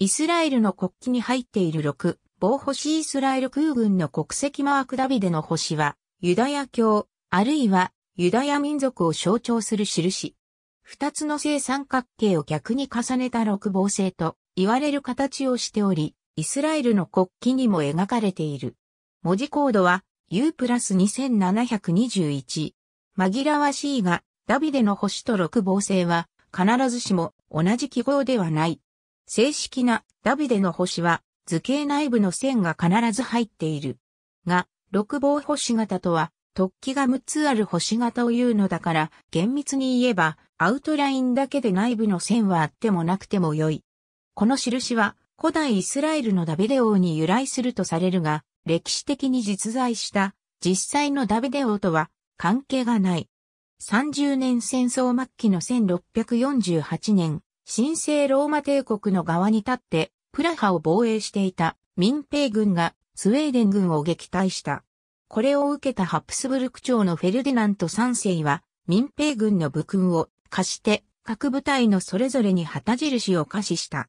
イスラエルの国旗に入っている6、棒星イスラエル空軍の国籍マークダビデの星は、ユダヤ教、あるいはユダヤ民族を象徴する印。二つの正三角形を逆に重ねた六芒星と言われる形をしており、イスラエルの国旗にも描かれている。文字コードは U プラス2721。紛らわしいが、ダビデの星と六芒星は必ずしも同じ記号ではない。正式なダビデの星は図形内部の線が必ず入っている。が、六棒星型とは突起が6つある星型を言うのだから厳密に言えばアウトラインだけで内部の線はあってもなくても良い。この印は古代イスラエルのダビデ王に由来するとされるが歴史的に実在した実際のダビデ王とは関係がない。30年戦争末期の1648年、神聖ローマ帝国の側に立って、プラハを防衛していた民兵軍がスウェーデン軍を撃退した。これを受けたハプスブルク朝のフェルディナント3世は民兵軍の武勲を貸して各部隊のそれぞれに旗印を可視した。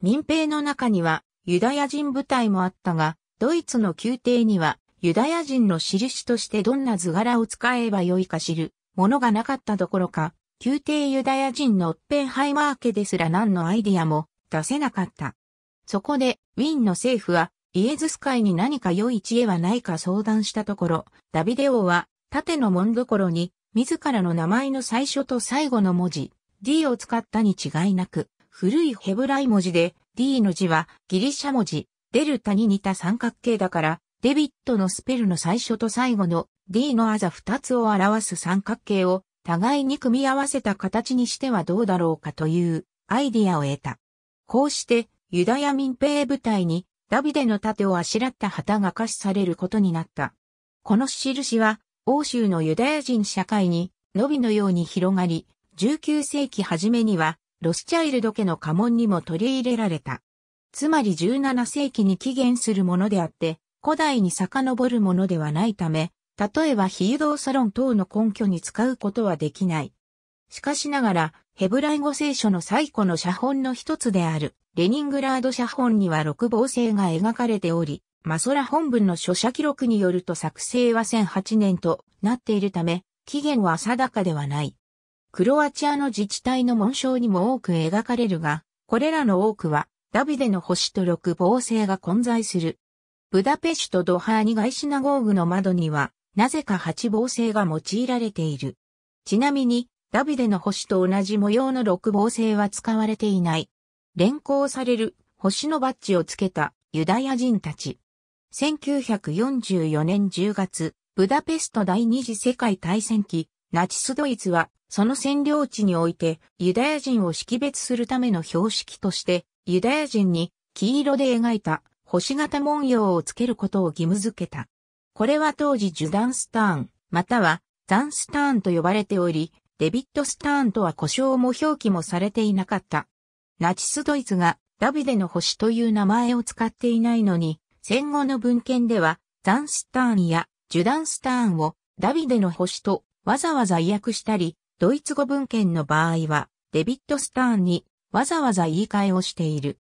民兵の中にはユダヤ人部隊もあったが、ドイツの宮廷にはユダヤ人の印としてどんな図柄を使えばよいか知るものがなかったどころか、宮廷ユダヤ人のオッペンハイマー家ですら何のアイディアも出せなかった。そこで、ウィンの政府は、イエズス会に何か良い知恵はないか相談したところ、ダビデ王は、縦の門所に、自らの名前の最初と最後の文字、D を使ったに違いなく、古いヘブライ文字で、D の字はギリシャ文字、デルタに似た三角形だから、デビットのスペルの最初と最後の D のあざ二つを表す三角形を互いに組み合わせた形にしてはどうだろうかというアイディアを得た。こうして、ユダヤ民兵部隊にダビデの盾をあしらった旗が可視されることになった。この印は、欧州のユダヤ人社会に、伸びのように広がり、19世紀初めには、ロスチャイルド家の家紋にも取り入れられた。つまり17世紀に起源するものであって、古代に遡るものではないため、例えば非誘導サロン等の根拠に使うことはできない。しかしながら、ヘブライ語聖書の最古の写本の一つである、レニングラード写本には六芒星が描かれており、マソラ本文の書写記録によると作成は1008年となっているため、期限は定かではない。クロアチアの自治体の紋章にも多く描かれるが、これらの多くは、ダビデの星と六芒星が混在する。ブダペシュとドハーニガイシナゴーグの窓には、なぜか八芒星が用いられている。ちなみに、ダビデの星と同じ模様の六芒星は使われていない。連行される星のバッジをつけたユダヤ人たち。1944年10月、ブダペスト第二次世界大戦期、ナチスドイツはその占領地においてユダヤ人を識別するための標識としてユダヤ人に黄色で描いた星型文様をつけることを義務付けた。これは当時ジュダンスターン、またはザンスターンと呼ばれており、デビッド・スターンとは故障も表記もされていなかった。ナチスドイツがダビデの星という名前を使っていないのに、戦後の文献ではザンスターンやジュダンスターンをダビデの星とわざわざ意訳したり、ドイツ語文献の場合はデビッド・スターンにわざわざ言い換えをしている。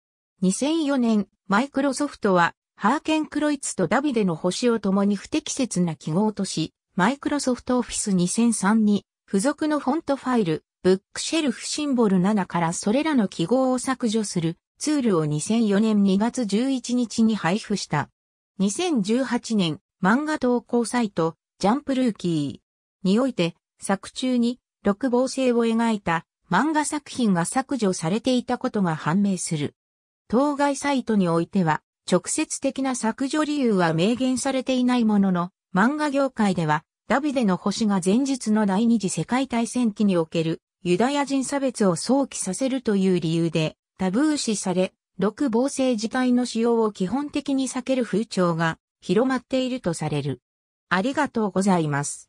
2004年、マイクロソフトはハーケン・クロイツとダビデの星を共に不適切な記号とし、マイクロソフトオフィス2003に付属のフォントファイル、ブックシェルフシンボル7からそれらの記号を削除するツールを2004年2月11日に配布した。2018年、漫画投稿サイト、ジャンプルーキーにおいて、作中に、六芒星を描いた漫画作品が削除されていたことが判明する。当該サイトにおいては、直接的な削除理由は明言されていないものの、漫画業界では、ダビデの星が前日の第二次世界大戦期におけるユダヤ人差別を想起させるという理由で、タブー視され、六防星自体の使用を基本的に避ける風潮が広まっているとされる。ありがとうございます。